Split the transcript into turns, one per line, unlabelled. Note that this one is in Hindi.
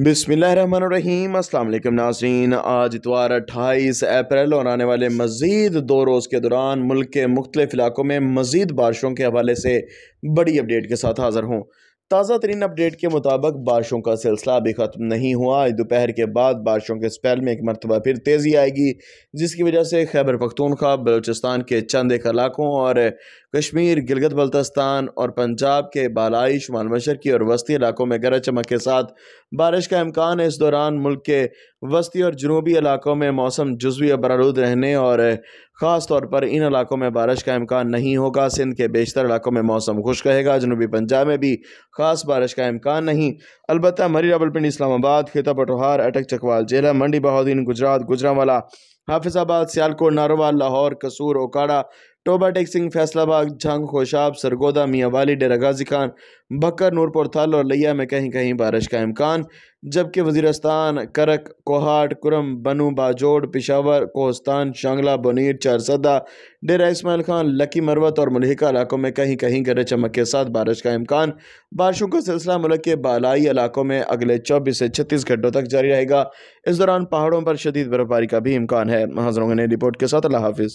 बिसमीम अल्लाम नासरीन आज इतवार अट्ठाईस अप्रैल और आने वाले मज़ीद दो रोज़ के दौरान मुल्क के मुख्तलिफ़ इलाकों में मज़ीद बारिशों के हवाले से बड़ी अपडेट के साथ हाज़िर हूँ ताज़ा तरीन अपडेट के मुताबिक बारिशों का सिलसिला अभी ख़त्म नहीं हुआ आज दोपहर के बाद बारिशों के स्पेल में एक मरतबा फिर तेज़ी आएगी जिसकी वजह से खैबर पख्तूनख्वा बलूचिस्तान के चंद एक इलाकों और कश्मीर गिलगत बल्तस्तान और पंजाब के बालाई शुमाल मशरकी और वस्ती इलाकों में गरज चमक के साथ बारिश का अम्कान है इस दौरान मुल्क के वस्ती और जनूबी इलाकों में मौसम जजवी और बरलूद रहने और ख़ास तौर पर इन इलाकों में बारिश का अम्कान नहीं होगा सिंध के बेशतर इलाकों में मौसम खुश रहेगा जनूबी पंजाब में भी खास बारिश का इम्कान नहीं अलबत् मरी रावलपिंडी इस्लामाबाद खिता पटोहार अटक चकवाल जेला मंडी बहाद्दीन गुजरात गुजरावाला हाफिजाबाद सियालकोट नारोवाल लाहौर कसूर ओकाड़ा टोबा टेक्सिंग फैसलाबाग झांग खोशाब सरगोदा मियाँ वाली डेरा गाजी खान बकर नूरपुर थल और लिया में कहीं कहीं बारिश का इम्कान जबकि वजीरस्तान करक कोहाट कुरम बनू बाजोड़ पिशावर कोहस्तान शांगला बनीर चारसदा डेरा इसमाइल खान लकी मरवत और मलिका इलाकों में कहीं कहीं गरज चमक के साथ बारिश का इम्कान बारिशों का सिलसिला मुल्क के बालाई इलाकों में अगले चौबीस से छत्तीस घंटों तक जारी रहेगा इस दौरान पहाड़ों पर शदीद बर्फबारी का भी इम्कान है महाजरों ने रिपोर्ट के साथ अल्लाह हाफिज़